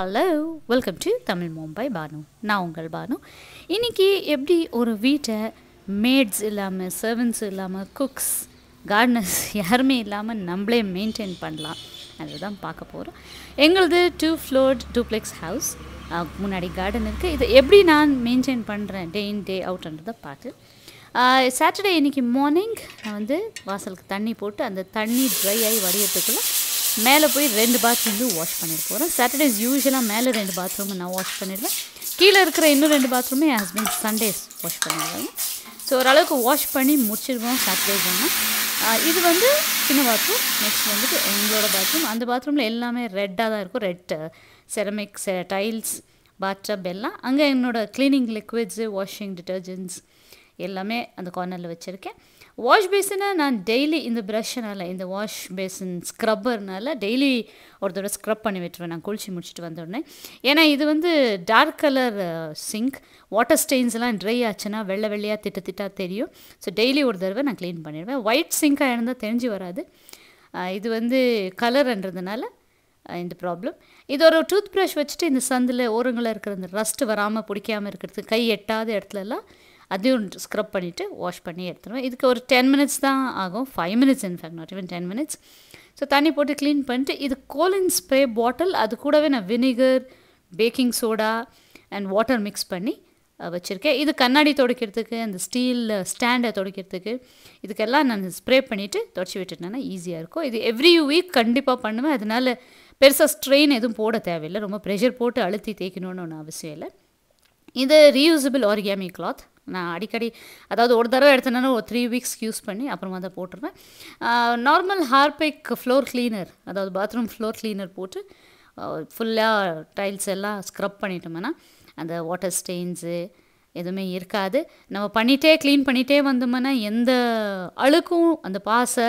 hello welcome to Tamil Mumbai Banu நான் உங்கள் பானு இன்றைக்கி எப்படி ஒரு வீட்டை மேட்ஸ் இல்லாமல் சர்வன்ஸ் இல்லாமல் குக்ஸ் கார்டனர்ஸ் யாருமே இல்லாமல் நம்மளே மெயின்டைன் பண்ணலாம் அதுதான் பார்க்க போகிறோம் எங்களது டூ ஃப்ளோர் டூப்ளெக்ஸ் ஹவுஸ் முன்னாடி கார்டன் இருக்குது இதை எப்படி நான் மெயின்டைன் பண்ணுறேன் டே இன் டே அவுட்ன்றதை பார்த்து சாட்டர்டே இன்றைக்கி மார்னிங் நான் வந்து வாசலுக்கு தண்ணி போட்டு அந்த தண்ணி ட்ரை ஆகி வடியத்துக்குள்ளே மேலே போய் ரெண்டு பாத்ரூம்லையும் வாஷ் பண்ணிட்டு போகிறேன் சாட்டர்டேஸ் யூஸ்வலாக மேலே ரெண்டு பாத்ரூம் நான் வாஷ் பண்ணிடுவேன் கீழே இருக்கிற இன்னும் ரெண்டு பாத்ரூமே ஹஸ்பண்ட் சண்டேஸ் வாஷ் பண்ணிடுவாங்க ஸோ ஓரளவுக்கு வாஷ் பண்ணி முடிச்சிருவோம் சாட்டர்டேஸ் ஒன்று இது வந்து சின்ன பாத்ரூம் நெக்ஸ்ட் வந்துட்டு எங்களோட பாத்ரூம் அந்த பாத்ரூமில் எல்லாமே ரெட்டாக தான் இருக்கும் ரெட் செரமிக் டைல்ஸ் பாத்டப் எல்லாம் அங்கே என்னோடய க்ளீனிங் லிக்விட்ஸு வாஷிங் டிட்டர்ஜென்ட்ஸ் எல்லாமே அந்த கார்னரில் வச்சுருக்கேன் வாஷ் பேசினை நான் டெய்லி இந்த ப்ரஷ்ஷினால் இந்த வாஷ் பேசின் ஸ்க்ரப்பர்னால் டெய்லி ஒரு தடவை ஸ்க்ரப் பண்ணி விட்டுருவேன் நான் குளிச்சு முடிச்சுட்டு வந்தோடனே ஏன்னா இது வந்து டார்க் கலர் சிங்க் வாட்டர் ஸ்டெயின்ஸ்லாம் ட்ரை ஆச்சுன்னா வெள்ளை வெள்ளையாக திட்டு திட்டாக தெரியும் ஸோ டெய்லி ஒரு தடவை நான் க்ளீன் பண்ணிடுவேன் ஒயிட் சிங்காக இருந்தால் தெரிஞ்சு வராது இது வந்து கலர்ன்றதுனால இந்த ப்ராப்ளம் இது ஒரு டூத் ப்ரஷ் வச்சுட்டு இந்த சந்தில் ஓரங்களில் இருக்கிற இந்த ரஸ்ட் வராமல் பிடிக்காமல் இருக்கிறது கை எட்டாத இடத்துலலாம் அதையும் ஸ்க்ரப் பண்ணிவிட்டு வாஷ் பண்ணி எடுத்துருவேன் இதுக்கு ஒரு டென் மினிட்ஸ் தான் ஆகும் five minutes in fact not even ten minutes so தண்ணி போட்டு க்ளீன் பண்ணிட்டு இது கோலின் ஸ்ப்ரே பாட்டில் அது கூடவே நான் vinegar baking soda and water mix பண்ணி வச்சுருக்கேன் இது கண்ணாடி துடைக்கிறதுக்கு அந்த ஸ்டீல் ஸ்டாண்டை துடைக்கிறதுக்கு இதுக்கெல்லாம் நான் ஸ்ப்ரே பண்ணிவிட்டு துடச்சி விட்டுட்டேன்னா ஈஸியாக இருக்கும் இது எவ்ரி வீக் கண்டிப்பாக பண்ணுவேன் அதனால் பெருசாக ஸ்ட்ரெயின் எதுவும் போட தேவையில்லை ரொம்ப ப்ரெஷர் போட்டு அழுத்தி தேய்க்கணும்னு ஒன்றும் அவசியம் இல்லை இது ரீயூசபிள் ஆர்காமிக் கிளாத் நான் அடிக்கடி அதாவது ஒரு தடவை எடுத்தேன்னா ஒரு த்ரீ வீக்ஸ் யூஸ் பண்ணி அப்புறமா தான் போட்டுருவேன் நார்மல் ஹார்பிக் ஃப்ளோர் க்ளீனர் அதாவது பாத்ரூம் ஃப்ளோர் க்ளீனர் போட்டு ஃபுல்லாக டைல்ஸ் எல்லாம் ஸ்க்ரப் பண்ணிட்டோம்னா அந்த வாட்டர் ஸ்டெயின்ஸு எதுவுமே இருக்காது நம்ம பண்ணிகிட்டே க்ளீன் பண்ணிகிட்டே வந்தோம்னா எந்த அழுக்கும் அந்த பாசை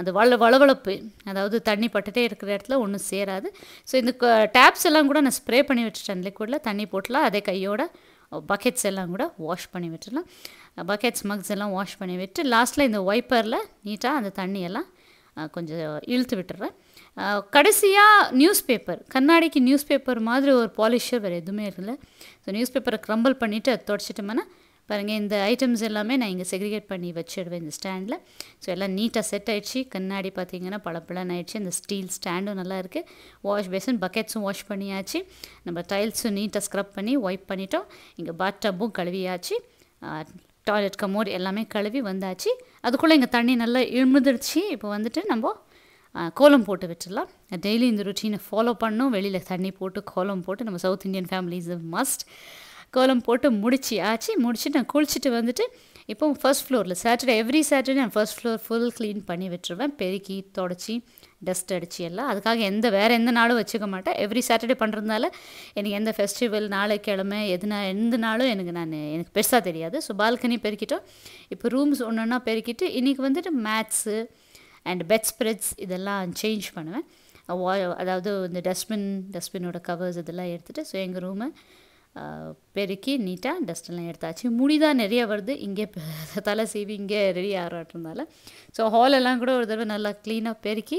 அந்த வள வளவளப்பு அதாவது தண்ணி பட்டுட்டே இருக்கிற இடத்துல ஒன்றும் சேராது ஸோ இந்த டேப்ஸ் எல்லாம் கூட நான் ஸ்ப்ரே பண்ணி வச்சுட்டேன் லிக்விடில் தண்ணி போட்டலாம் அதே கையோட பக்கெட்ஸ் எல்லாம் கூட வாஷ் பண்ணி விட்டுடலாம் பக்கெட்ஸ் மக்ஸ் எல்லாம் வாஷ் பண்ணி விட்டு லாஸ்ட்டில் இந்த ஒய்ப்பரில் நீட்டாக அந்த தண்ணியெல்லாம் கொஞ்சம் இழுத்து விட்டுறேன் கடைசியாக நியூஸ் பேப்பர் கண்ணாடிக்கு நியூஸ் பேப்பர் மாதிரி ஒரு பாலிஷர் வேறு எதுவுமே இல்லை ஸோ நியூஸ் பேப்பரை க்ரம்பிள் பண்ணிவிட்டு அதை தொடச்சிட்டோம்னா பாருங்கள் இந்த ஐட்டம்ஸ் எல்லாமே நான் இங்கே செக்ரிகேட் பண்ணி வச்சுடுவேன் இந்த ஸ்டாண்டில் ஸோ எல்லாம் நீட்டாக செட் ஆகிடுச்சு கண்ணாடி பார்த்தீங்கன்னா பழப்பழம் ஆகிடுச்சு இந்த ஸ்டீல் ஸ்டாண்டும் நல்லா இருக்குது வாஷ் பேசன் பக்கெட்ஸும் வாஷ் பண்ணியாச்சு நம்ம டைல்ஸும் நீட்டாக ஸ்க்ரப் பண்ணி ஒய்ப் பண்ணிட்டோம் இங்கே பாத் டப்பும் கழுவியாச்சு டாய்லெட் கமோட் எல்லாமே கழுவி வந்தாச்சு அதுக்குள்ளே இங்கே தண்ணி நல்லா இழுந்துடுச்சு இப்போ வந்துட்டு நம்ம கோலம் போட்டு விட்டுடலாம் டெய்லி இந்த ருட்டீனை ஃபாலோ பண்ணோம் வெளியில் தண்ணி போட்டு கோலம் போட்டு நம்ம சவுத் இந்தியன் ஃபேமிலிஸ் மஸ்ட் கோலம் போட்டு ஆச்சு முடிச்சுட்டு நான் குளிச்சுட்டு வந்துட்டு இப்போ ஃபர்ஸ்ட் ஃப்ளோரில் சாட்டர்டே எவ்ரி சாட்டர்டே நான் ஃபர்ஸ்ட் ஃப்ளோர் ஃபுல் க்ளீன் பண்ணி விட்டுருவேன் பெருக்கி தொடச்சி டஸ்ட் அடிச்சு எல்லாம் அதுக்காக எந்த வேறு எந்த நாளும் வச்சுக்க மாட்டேன் எவ்ரி சாட்டர்டே பண்ணுறதுனால எனக்கு எந்த ஃபெஸ்டிவல் நாளை கிழமை எதுனா எந்த நாளும் எனக்கு நான் எனக்கு பெருசாக தெரியாது ஸோ பால்கனி பெருக்கிட்டோம் இப்போ ரூம்ஸ் ஒன்று ஒன்றா பெருக்கிட்டு இன்றைக்கி வந்துட்டு மேத்ஸு அண்ட் பெட் ஸ்ப்ரெட்ஸ் இதெல்லாம் சேஞ்ச் பண்ணுவேன் அதாவது இந்த டஸ்ட்பின் டஸ்ட்பினோட கவர்ஸ் இதெல்லாம் எடுத்துகிட்டு ஸோ எங்கள் ரூமை பெருக்கி நீட்டாக டஸ்ட்டெல்லாம் எடுத்தாச்சு முடி தான் நிறைய வருது இங்கே தலை சீவி இங்கே ரெடி ஆகிறாட்டுனால ஸோ ஹாலெல்லாம் கூட ஒரு தடவை நல்லா க்ளீனாக பெருக்கி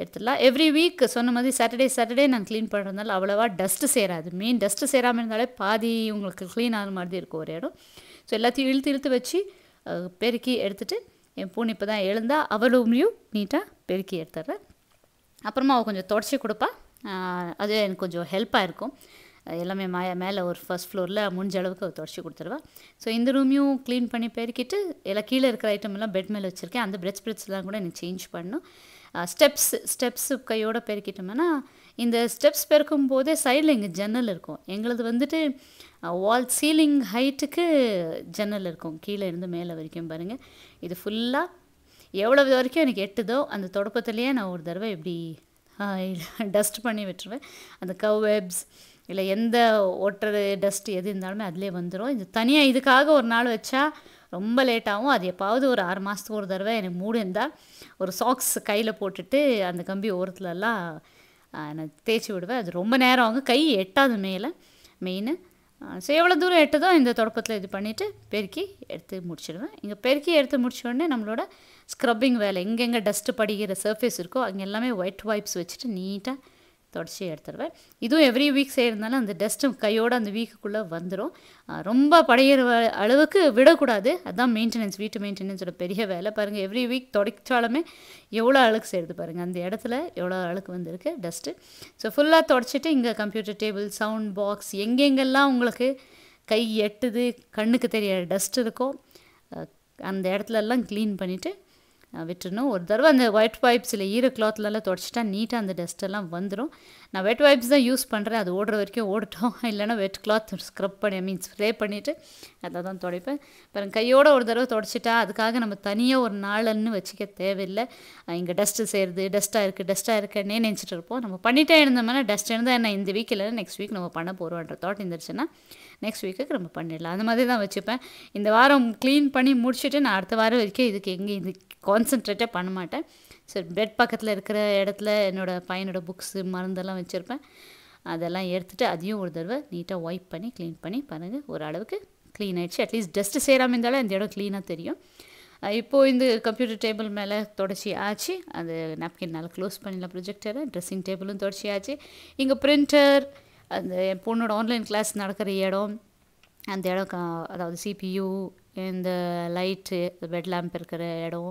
எடுத்துடலாம் எவ்ரி வீக் சொன்ன மாதிரி சாட்டர்டே சாட்டர்டே நான் க்ளீன் பண்ணுறதுனால அவ்வளோவா டஸ்ட்டு சேராது மெயின் டஸ்ட்டு சேராமல் இருந்தாலே பாதி உங்களுக்கு க்ளீன் ஆகிற மாதிரி இருக்கும் ஒரு இடம் ஸோ எல்லாத்தையும் இழுத்து இழுத்து வச்சு பெருக்கி எடுத்துகிட்டு என் பூனை இப்போ தான் எழுந்தா அவளும்லையும் நீட்டாக பெருக்கி எடுத்துட்றேன் அப்புறமா அவள் கொஞ்சம் தொடச்சி கொடுப்பா அது எனக்கு கொஞ்சம் ஹெல்ப்பாக இருக்கும் எல்லாமே மாய மேலே ஒரு ஃபஸ்ட் ஃப்ளோரில் முடிஞ்ச அளவுக்கு அவர் தொடச்சி கொடுத்துருவா ஸோ இந்த ரூமையும் க்ளீன் பண்ணி பெருக்கிட்டு எல்லாம் கீழே இருக்கிற ஐட்டம் எல்லாம் பெட் மேலே வச்சுருக்கேன் அந்த பிரெட் ஸ்ப்ரெட்ஸ்லாம் கூட எனக்கு சேஞ்ச் பண்ணணும் ஸ்டெப்ஸ் ஸ்டெப்ஸ் கையோடு பெருக்கிட்டோம்னா இந்த ஸ்டெப்ஸ் பெருக்கும் போதே சைடில் இங்கே ஜன்னல் இருக்கும் எங்களது வந்துட்டு வால் சீலிங் ஹைட்டுக்கு ஜன்னல் இருக்கும் கீழே இருந்து மேலே வரைக்கும் பாருங்கள் இது ஃபுல்லாக எவ்வளோ வரைக்கும் எனக்கு எட்டுதோ அந்த தொடப்பத்துலேயே நான் ஒரு தடவை இப்படி டஸ்ட் பண்ணி விட்டுருவேன் அந்த கவ் வெப்ஸ் இல்லை எந்த ஒட்டுறது டஸ்ட் எது இருந்தாலுமே அதிலே வந்துடும் இது தனியாக இதுக்காக ஒரு நாள் வச்சா ரொம்ப லேட்டாகும் அது எப்பாவது ஒரு ஆறு மாதத்துக்கு ஒரு தடவை எனக்கு மூடு இருந்தால் ஒரு சாக்ஸ் கையில் போட்டுட்டு அந்த கம்பி ஓரத்துலலாம் நான் தேய்ச்சி விடுவேன் அது ரொம்ப நேரம் ஆகும் கை எட்டாது மேலே மெயின் ஸோ எவ்வளோ தூரம் எட்டதோ இந்த தொடப்பத்தில் இது பண்ணிவிட்டு பெருக்கி எடுத்து முடிச்சிடுவேன் இங்கே பெருக்கி எடுத்து உடனே நம்மளோட ஸ்க்ரப்பிங் வேலை எங்கெங்கே டஸ்ட்டு படிக்கிற சர்ஃபேஸ் இருக்கோ அங்கே எல்லாமே ஒயிட் வைப்ஸ் வச்சுட்டு நீட்டாக தொடச்சி எடுத்துடுவேன் இதுவும் எவ்ரி வீக் செய்கிறதுனால அந்த டஸ்ட்டு கையோடு அந்த வீக்குக்குள்ளே வந்துடும் ரொம்ப படையிற அளவுக்கு விடக்கூடாது அதுதான் மெயின்டெனன்ஸ் வீட்டு மெயின்டெனன்ஸோட பெரிய வேலை பாருங்கள் எவ்ரி வீக் தொடச்சாலுமே எவ்வளோ அழுக்கு செய்கிறது பாருங்கள் அந்த இடத்துல எவ்வளோ அழுக்கு வந்திருக்கு டஸ்ட்டு ஸோ ஃபுல்லாக தொடச்சிட்டு இங்கே கம்ப்யூட்டர் டேபிள் சவுண்ட் பாக்ஸ் எங்கெங்கெல்லாம் உங்களுக்கு கை எட்டுது கண்ணுக்கு தெரியாத டஸ்ட் இருக்கோ அந்த இடத்துலலாம் க்ளீன் பண்ணிவிட்டு விட்டுறணும் ஒரு தடவை அந்த ஒயிட் வைப்ஸில் ஈர கிளாத்லலாம் தொடச்சிட்டா நீட்டாக அந்த டஸ்ட்டெல்லாம் வந்துடும் நான் வெட் வைப்ஸ் தான் யூஸ் பண்ணுறேன் அது ஓடுற வரைக்கும் ஓடட்டும் இல்லைனா வெட் கிளாத் ஸ்க்ரப் பண்ணி ஐ மீன் ஸ்ப்ரே பண்ணிவிட்டு அதை தான் துடைப்பேன் அப்புறம் கையோடு ஒரு தடவை தொடச்சிட்டா அதுக்காக நம்ம தனியாக ஒரு நாளன்னு வச்சுக்க தேவையில்லை இங்கே டஸ்ட்டு செய்கிறது டஸ்ட்டாக இருக்குது டஸ்ட்டாக இருக்குன்னே நினச்சிட்டு இருப்போம் நம்ம பண்ணிட்டே இருந்தோம்னா டஸ்ட் இருந்தால் என்ன இந்த வீக்கில் நெக்ஸ்ட் வீக் நம்ம பண்ண போகிறோன்ற தாட் இருந்துருச்சுன்னா நெக்ஸ்ட் வீக்குக்கு நம்ம பண்ணிடலாம் அந்த மாதிரி தான் வச்சுப்பேன் இந்த வாரம் க்ளீன் பண்ணி முடிச்சுட்டு நான் அடுத்த வாரம் வரைக்கும் இதுக்கு எங்கேயும் இது கான்சென்ட்ரேட்டாக பண்ண மாட்டேன் ஸோ பெட் பக்கத்தில் இருக்கிற இடத்துல என்னோடய பையனோட புக்ஸு மருந்தெல்லாம் வச்சுருப்பேன் அதெல்லாம் எடுத்துகிட்டு அதையும் ஒரு தடவை நீட்டாக ஒய்ப் பண்ணி க்ளீன் பண்ணி பாருங்கள் ஓரளவுக்கு க்ளீன் ஆகிடுச்சு அட்லீஸ்ட் டஸ்ட்டு சேராமல் இருந்தாலும் இந்த இடம் க்ளீனாக தெரியும் இப்போது இந்த கம்ப்யூட்டர் டேபிள் மேலே தொடச்சி ஆச்சு அது நாப்கின்னால் க்ளோஸ் பண்ணிடலாம் ப்ரொஜெக்டரை ட்ரெஸ்ஸிங் டேபிளும் தொடச்சி ஆச்சு இங்கே ப்ரிண்டர் அந்த என் பொண்ணோட ஆன்லைன் கிளாஸ் நடக்கிற இடம் அந்த இடம் அதாவது சிபியூ இந்த லைட்டு பெட் லேம்ப் இருக்கிற இடம்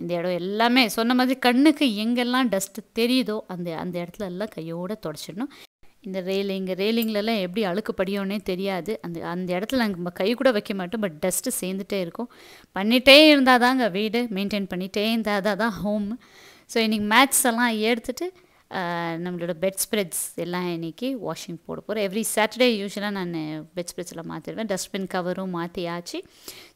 இந்த இடம் எல்லாமே சொன்ன மாதிரி கண்ணுக்கு எங்கெல்லாம் டஸ்ட்டு தெரியுதோ அந்த அந்த இடத்துல எல்லாம் கையோடு தொடச்சிடணும் இந்த ரெயிலிங் ரெயிலிங்லலாம் எப்படி அழுக்கு தெரியாது அந்த அந்த இடத்துல நாங்கள் கை கூட வைக்க மாட்டோம் பட் டஸ்ட்டு சேர்ந்துட்டே இருக்கும் பண்ணிகிட்டே இருந்தால் தாங்க வீடு மெயின்டைன் பண்ணிகிட்டே இருந்தால் தான் தான் ஹோம் ஸோ இன்றைக்கி மேட்ச்ஸ் எல்லாம் எடுத்துகிட்டு நம்மளோட பெட் ஸ்ப்ரெட்ஸ் எல்லாம் இன்றைக்கி வாஷிங் போட போகிறேன் எவ்ரி சாட்டர்டே யூஸ்வலாக நான் பெட் ஸ்ப்ரெட்ஸில் மாற்றிடுவேன் டஸ்ட்பின் கவரும் மாற்றியாச்சு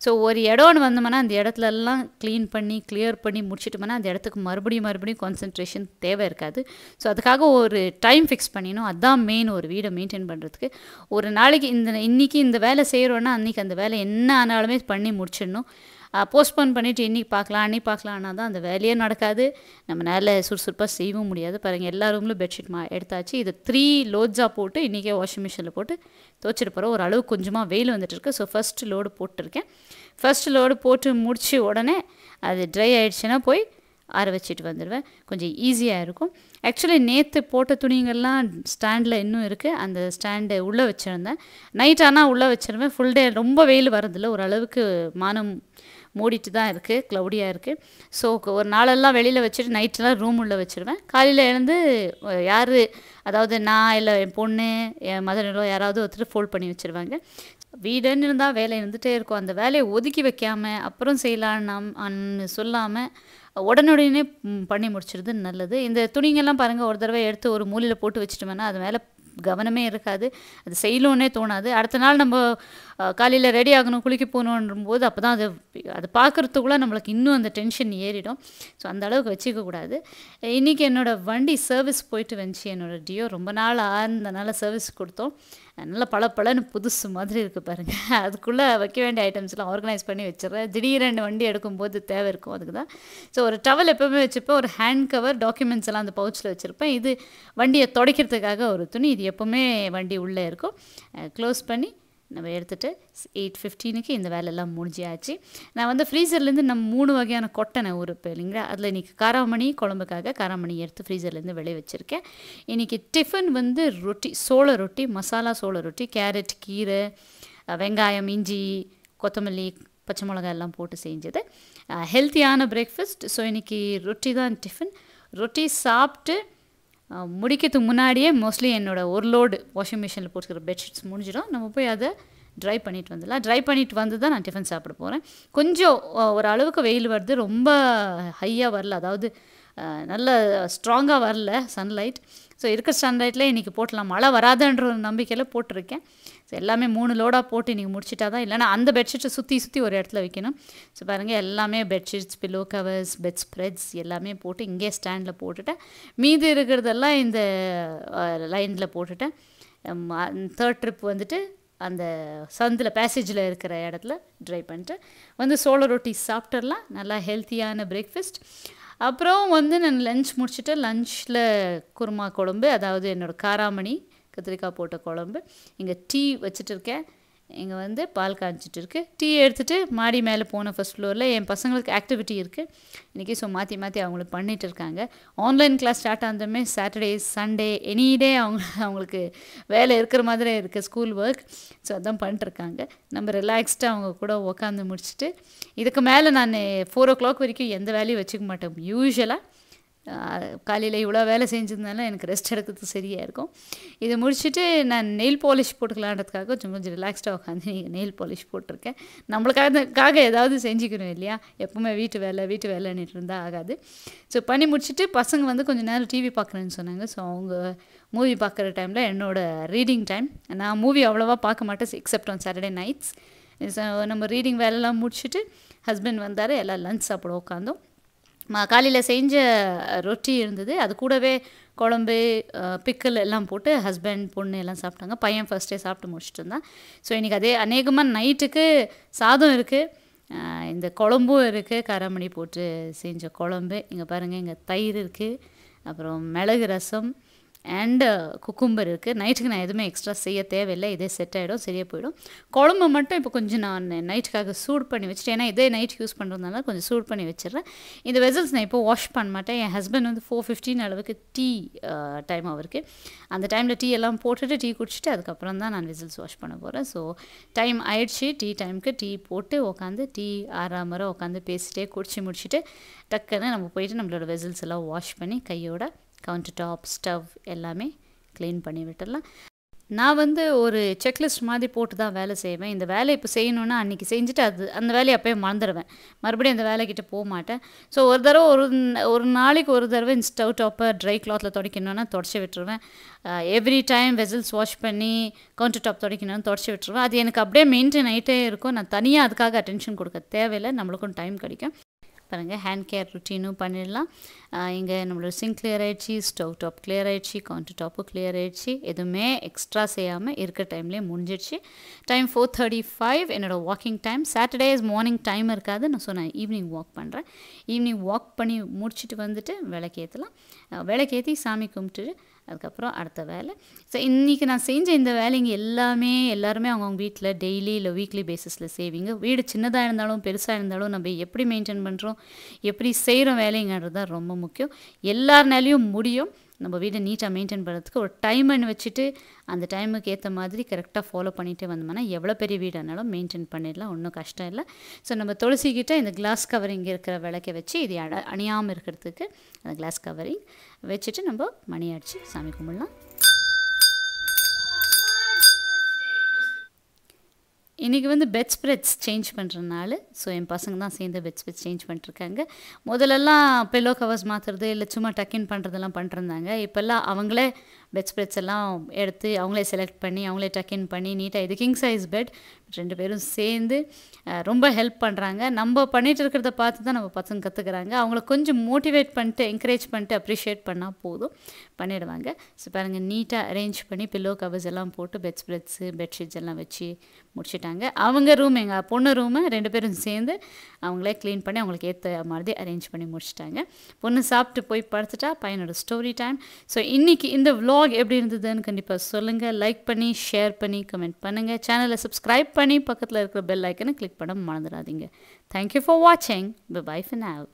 ஸோ ஒரு இடம்னு வந்தோம்னா அந்த இடத்துலலாம் க்ளீன் பண்ணி கிளியர் பண்ணி முடிச்சிட்டோம்னா அந்த இடத்துக்கு மறுபடியும் மறுபடியும் கான்சன்ட்ரேஷன் தேவை இருக்காது ஸோ அதுக்காக ஒரு டைம் ஃபிக்ஸ் பண்ணிடணும் அதுதான் மெயின் ஒரு வீடை மெயின்டைன் பண்ணுறதுக்கு ஒரு நாளைக்கு இந்த இன்றைக்கி இந்த வேலை செய்கிறோன்னா அன்றைக்கி அந்த வேலை என்ன ஆனாலுமே பண்ணி முடிச்சிடணும் போஸ்ட்போன் பண்ணிவிட்டு இன்றைக்கி பார்க்கலாம் அன்றைக்கி பார்க்கலாம் ஆனால் தான் அந்த வேலையே நடக்காது நம்ம நேரில் சுறுசுறுப்பாக செய்யவும் முடியாது பாருங்கள் எல்லா ரூம்லையும் பெட்ஷீட் மா எடுத்தாச்சு இதை த்ரீ லோட்ஜாக போட்டு இன்றைக்கே வாஷிங் மிஷினில் போட்டு துவச்சிட்டு போகிறோம் ஓரளவு கொஞ்சமாக வெயில் வந்துட்டுருக்கு ஸோ ஃபஸ்ட்டு லோடு போட்டிருக்கேன் ஃபஸ்ட் லோடு போட்டு முடித்து உடனே அது ட்ரை ஆகிடுச்சுன்னா போய் ஆற வச்சுட்டு வந்துடுவேன் கொஞ்சம் ஈஸியாக இருக்கும் ஆக்சுவலி நேற்று போட்ட துணிங்கள்லாம் ஸ்டாண்டில் இன்னும் இருக்குது அந்த ஸ்டாண்டு உள்ளே வச்சுருந்தேன் நைட் ஆனால் உள்ளே வச்சுருவேன் ஃபுல் டே ரொம்ப வெயில் வரதில்லை ஓரளவுக்கு மானம் மூடிட்டு தான் இருக்குது க்ளவுடியாக இருக்குது ஸோ ஒரு நாளெல்லாம் வெளியில் வச்சுட்டு நைட்டெல்லாம் ரூம் உள்ளே வச்சுருவேன் காலையில் எழுந்து யார் அதாவது நான் இல்லை என் பொண்ணு என் மதனிலோ யாராவது ஒருத்தர் ஃபோல்ட் பண்ணி வச்சுருவாங்க வீடுன்னு இருந்தால் வேலை இருந்துகிட்டே இருக்கும் அந்த வேலையை ஒதுக்கி வைக்காமல் அப்புறம் செய்யலான்னு சொல்லாமல் உடனுடனே பண்ணி முடிச்சிருது நல்லது இந்த துணிங்கெல்லாம் பாருங்கள் ஒரு தடவை எடுத்து ஒரு மூலையில் போட்டு வச்சுட்டோம்னா அது மேலே கவனமே இருக்காது அது செய்யணுன்னே தோணாது அடுத்த நாள் நம்ம காலையில் ரெடி ஆகணும் குளிக்க போகணுன்றும்போது அப்போ தான் அது அது பார்க்குறதுக்குள்ளே நம்மளுக்கு இன்னும் அந்த டென்ஷன் ஏறிடும் ஸோ அந்த அளவுக்கு வச்சுக்கக்கூடாது இன்றைக்கி என்னோடய வண்டி சர்வீஸ் போயிட்டு வந்துச்சு என்னோடய டியோ ரொம்ப நாள் ஆனதுனால சர்வீஸ் கொடுத்தோம் நல்ல பல பலன்னு புதுசு மாதிரி இருக்குது பாருங்கள் அதுக்குள்ளே வைக்க வேண்டிய ஐட்டம்ஸ்லாம் ஆர்கனைஸ் பண்ணி வச்சிடுறேன் திடீரெண்டு வண்டி எடுக்கும்போது தேவை இருக்கும் அதுக்கு தான் ஸோ ஒரு டவல் எப்போவுமே வச்சுப்பேன் ஒரு ஹேண்ட் கவர் டாக்குமெண்ட்ஸ் எல்லாம் அந்த பவுச்சில் வச்சுருப்பேன் இது வண்டியை துடைக்கிறதுக்காக ஒரு துணி இது எப்போவுமே வண்டி உள்ளே இருக்கும் க்ளோஸ் பண்ணி நம்ம எடுத்துகிட்டு எயிட் ஃபிஃப்டீனுக்கு இந்த வேலையெல்லாம் முடிஞ்சியாச்சு நான் வந்து ஃப்ரீசர்லேருந்து நம்ம மூணு வகையான கொட்டனை உறுப்பு இல்லைங்களா அதில் இன்றைக்கி காராமணி குழம்புக்காக காராமணி எடுத்து ஃப்ரீசர்லேருந்து விளைய வச்சுருக்கேன் இன்றைக்கி டிஃபன் வந்து ரொட்டி சோள ரொட்டி மசாலா சோள ரொட்டி கேரட் கீரை வெங்காயம் இஞ்சி கொத்தமல்லி பச்சை மிளகாய் எல்லாம் போட்டு செஞ்சது ஹெல்த்தியான பிரேக்ஃபாஸ்ட் ஸோ இன்றைக்கி ரொட்டி தான் டிஃபன் ரொட்டி சாப்பிட்டு முடிக்கிறதுக்கு முன்னாடியே மோஸ்ட்லி என்னோடய ஒரு லோடு வாஷிங் மிஷினில் போட்டுக்கிற பெட்ஷீட்ஸ் முடிஞ்சிடும் நம்ம போய் அதை ட்ரை பண்ணிட்டு வந்துடலாம் ட்ரை பண்ணிட்டு வந்து தான் நான் டிஃபன் சாப்பிட போகிறேன் கொஞ்சம் ஒரு அளவுக்கு வெயில் வருது ரொம்ப ஹையாக வரல அதாவது நல்ல ஸ்ட்ராங்காக வரல சன்லைட் ஸோ இருக்கிற சன்லைட்டில் இன்றைக்கி போட்டலாம் மழை வராதுன்ற ஒரு நம்பிக்கையில் போட்டிருக்கேன் ஸோ எல்லாமே மூணு லோடாக போட்டு இன்றைக்கி முடிச்சிட்டா தான் இல்லைனா அந்த பெட்ஷீட்டை சுற்றி சுற்றி ஒரு இடத்துல வைக்கணும் ஸோ பாருங்கள் எல்லாமே bedsheets pillow covers bedspreads எல்லாமே போட்டு இங்கே ஸ்டாண்டில் போட்டுட்டேன் மீதி இருக்கிறதெல்லாம் இந்த லைனில் போட்டுட்டேன் தேர்ட் ட்ரிப் வந்துட்டு அந்த சந்தில் பேசேஜில் இருக்கிற இடத்துல ட்ரை பண்ணிட்டு வந்து சோள ரொட்டி சாப்பிட்டுடலாம் நல்லா ஹெல்த்தியான பிரேக்ஃபாஸ்ட் அப்புறம் வந்து நான் லஞ்ச் முடிச்சுட்டு லஞ்சில் குருமா குழம்பு அதாவது என்னோடய காராமணி கத்திரிக்காய் போட்ட குழம்பு இங்கே டீ வச்சுட்டு இருக்கேன் இங்கே வந்து பால் காய்ச்சிட்டு இருக்கு டீ எடுத்துகிட்டு மாடி மேலே போன ஃபஸ்ட் ஃப்ளோரில் என் பசங்களுக்கு ஆக்டிவிட்டி இருக்குது இன்றைக்கி ஸோ மாற்றி மாற்றி அவங்களுக்கு பண்ணிகிட்டு இருக்காங்க ஆன்லைன் கிளாஸ் ஸ்டார்ட் ஆனதுமே சாட்டர்டே சண்டே எனி டே அவங்க அவங்களுக்கு வேலை இருக்கிற மாதிரி இருக்குது ஸ்கூல் ஒர்க் ஸோ அதான் பண்ணிட்டுருக்காங்க நம்ம ரிலாக்ஸ்டாக அவங்க கூட உக்காந்து முடிச்சுட்டு இதுக்கு மேலே நான் ஃபோர் ஓ கிளாக் வரைக்கும் எந்த வேலையும் வச்சுக்க மாட்டேன் யூஸ்வலாக காலையில் இவ்வளோ வேலை செஞ்சிருந்தாலும் எனக்கு ரெஸ்ட் எடுக்கிறது சரியாக இருக்கும் இதை முடிச்சுட்டு நான் நெயில் பாலிஷ் போட்டுக்கலான்றதுக்காக கொஞ்சம் கொஞ்சம் ரிலாக்ஸ்டாக உட்காந்து நெயில் பாலிஷ் போட்டிருக்கேன் நம்மளுக்காக ஏதாவது செஞ்சுக்கணும் இல்லையா எப்போவுமே வீட்டு வேலை வீட்டு வேலைன்னுட்டு இருந்தால் ஆகாது ஸோ பண்ணி முடிச்சுட்டு பசங்க வந்து கொஞ்சம் நேரம் டிவி பார்க்குறேன்னு சொன்னாங்க ஸோ அவங்க மூவி பார்க்குற டைமில் என்னோடய ரீடிங் டைம் நான் மூவி அவ்வளோவா பார்க்க மாட்டேன் எக்ஸப்ட் ஆன் சாட்டர்டே நைட்ஸ் நம்ம ரீடிங் வேலைலாம் முடிச்சுட்டு ஹஸ்பண்ட் வந்தார் எல்லாம் லஞ்ச் சாப்பிட உட்காந்தோம் காலையில் செஞ்ச ரொட்டி இருந்தது அது கூடவே குழம்பு பிக்கல் எல்லாம் போட்டு ஹஸ்பண்ட் பொண்ணு எல்லாம் சாப்பிட்டாங்க பையன் ஃபஸ்ட்டே சாப்பிட்டு முடிச்சுட்டு இருந்தான் ஸோ இன்றைக்கி அதே அநேகமாக நைட்டுக்கு சாதம் இருக்குது இந்த குழம்பும் இருக்குது கரமணி போட்டு செஞ்ச குழம்பு இங்கே பாருங்கள் இங்கே தயிர் இருக்குது அப்புறம் மிளகு ரசம் அண்டு குக்கும்பர் இருக்குது நைட்டுக்கு நான் எதுவுமே எக்ஸ்ட்ரா செய்ய தேவையில்லை இதே செட் ஆகிடும் சரியாக போயிடும் குழம்பு மட்டும் இப்போ கொஞ்சம் நான் நைட்டுக்காக சூட் பண்ணி வச்சுட்டேன் ஏன்னா இதே நைட் யூஸ் பண்ணுறதுனால கொஞ்சம் சூட் பண்ணி வச்சிடுறேன் இந்த வெசல்ஸ் நான் இப்போ வாஷ் பண்ண மாட்டேன் என் ஹஸ்பண்ட் வந்து ஃபோர் ஃபிஃப்டின் அளவுக்கு டீ டைம் uh, அவருக்கு அந்த டைமில் டீ எல்லாம் போட்டுட்டு டீ குடிச்சிட்டு அதுக்கப்புறம் தான் நான் வெசல்ஸ் வாஷ் பண்ண போகிறேன் ஸோ டைம் ஆயிடுச்சு டீ டைமுக்கு டீ போட்டு உட்காந்து டீ ஆறாமரை உட்காந்து பேசிகிட்டே குடிச்சு முடிச்சுட்டு டக்குன்னு நம்ம போயிட்டு நம்மளோட வெசல்ஸ் எல்லாம் வாஷ் பண்ணி கையோட கவுண்டர் டாப் ஸ்டவ் எல்லாமே க்ளீன் பண்ணி விட்டுடலாம் நான் வந்து ஒரு செக்லிஸ்ட் மாதிரி போட்டு தான் வேலை செய்வேன் இந்த வேலை இப்போ செய்யணுன்னா அன்றைக்கி செஞ்சுட்டு அது அந்த வேலையை அப்போயே மறந்துடுவேன் மறுபடியும் அந்த வேலைக்கிட்ட போக மாட்டேன் ஸோ ஒரு தடவை ஒரு ஒரு நாளைக்கு ஒரு தடவை இந்த ஸ்டவ் டாப்பை ட்ரை கிளாத்தில் துடைக்கணுன்னா தொடச்சி விட்டுருவேன் எவ்ரி டைம் வெசல்ஸ் வாஷ் பண்ணி கவுண்டர் டாப் துடைக்கணும்னு தொடச்சி விட்டுருவேன் அது எனக்கு அப்படியே மெயின்டைன் ஆகிட்டே இருக்கும் நான் தனியாக அதுக்காக அட்டென்ஷன் கொடுக்க தேவையில்லை நம்மளுக்கும் டைம் கிடைக்கும் பாருங்கள் ஹேண்ட் கேர் ருட்டீனும் பண்ணிடலாம் இங்கே நம்மளோட சிங்க் கிளியர் ஆகிடுச்சு ஸ்டவ் டாப் கிளியர் ஆகிடுச்சு கவுண்டர் டாப்பும் கிளியர் ஆகிடுச்சு எதுவுமே எக்ஸ்ட்ரா செய்யாமல் இருக்கிற டைம்லேயே முடிஞ்சிடுச்சு டைம் ஃபோர் தேர்ட்டி ஃபைவ் என்னோடய walking time Saturdays morning time இருக்காது நான் ஸோ நான் ஈவினிங் வாக் பண்ணுறேன் ஈவினிங் வாக் பண்ணி முடிச்சுட்டு வந்துட்டு விளக்கேற்றலாம் விளக்கேற்றி சாமி கும்பிட்டு அதுக்கப்புறம் அடுத்த வேலை ஸோ இன்றைக்கி நான் செஞ்ச இந்த வேலைங்க எல்லாமே எல்லாருமே அவங்கவுங்க வீட்டில் டெய்லி இல்லை வீக்லி பேசிஸில் செய்வீங்க வீடு சின்னதாக இருந்தாலும் பெருசாக இருந்தாலும் நம்ம எப்படி மெயின்டைன் பண்ணுறோம் எப்படி செய்கிறோம் வேலைங்கிறது தான் ரொம்ப முக்கியம் எல்லாருனாலையும் முடியும் நம்ம வீடை நீட்டாக மெயின்டைன் பண்ணுறதுக்கு ஒரு டைமன் வச்சுட்டு அந்த டைமுக்கு ஏற்ற மாதிரி கரெக்டாக ஃபாலோ பண்ணிகிட்டே வந்தோம்னா எவ்வளோ பெரிய வீடானாலும் மெயின்டைன் பண்ணிடலாம் ஒன்றும் கஷ்டம் இல்லை ஸோ நம்ம துளசிக்கிட்ட இந்த கிளாஸ் கவரிங் இருக்கிற விளக்கை வச்சு இது அட அணியாமல் இருக்கிறதுக்கு அந்த கிளாஸ் கவரிங் வச்சுட்டு நம்ம மணி அடித்து சாமி கும்பிடலாம் இன்றைக்கி வந்து பெட் ஸ்ப்ரெட்ஸ் சேஞ்ச் பண்ணுறதுனால ஸோ என் பசங்க தான் சேர்ந்து பெட் ஸ்ப்ரெட்ஸ் சேஞ்ச் பண்ணிட்டுருக்காங்க முதல்லலாம் பில்லோ கவர்ஸ் மாற்றுறது இல்லை சும்மா டக்கின் பண்ணுறதெல்லாம் பண்ணிட்டுருந்தாங்க இப்போல்லாம் அவங்களே பெட் ஸ்ப்ரெட்ஸ் எல்லாம் எடுத்து அவங்களே செலக்ட் பண்ணி அவங்களே டக்கின் பண்ணி நீட்டாக இது கிங் சைஸ் பெட் ரெண்டு பேரும் சேர்ந்து ரொம்ப ஹெல்ப் பண்ணுறாங்க நம்ம பண்ணிகிட்டு இருக்கிறத பார்த்து தான் நம்ம பசங்க கற்றுக்குறாங்க அவங்கள கொஞ்சம் மோட்டிவேட் பண்ணிட்டு என்கரேஜ் பண்ணிட்டு அப்ரிஷியேட் பண்ணால் போதும் பண்ணிவிடுவாங்க ஸோ பாருங்கள் நீட்டாக அரேஞ்ச் பண்ணி பில்லோ கவர்ஸ் எல்லாம் போட்டு பெட் ஸ்ப்ரெட்ஸு பெட்ஷீட்ஸ் எல்லாம் வச்சு முடிச்சிட்டாங்க அவங்க ரூம் எங்கள் பொண்ணு ரூமை ரெண்டு பேரும் சேர்ந்து அவங்களே க்ளீன் பண்ணி அவங்களுக்கு ஏற்ற மாதிரி அரேஞ்ச் பண்ணி முடிச்சிட்டாங்க பொண்ணு சாப்பிட்டு போய் படுத்துட்டா பையனோட ஸ்டோரி டைம் ஸோ இன்றைக்கி இந்த விளோ விலாக் எப்படி இருந்ததுன்னு கண்டிப்பாக சொல்லுங்கள் லைக் பண்ணி ஷேர் பண்ணி கமெண்ட் பண்ணுங்கள் சேனலை சப்ஸ்கிரைப் பண்ணி பக்கத்தில் இருக்கிற பெல் ஐக்கனை கிளிக் பண்ண மறந்துடாதீங்க தேங்க்யூ ஃபார் வாட்சிங் பை ஃபின் நாவ்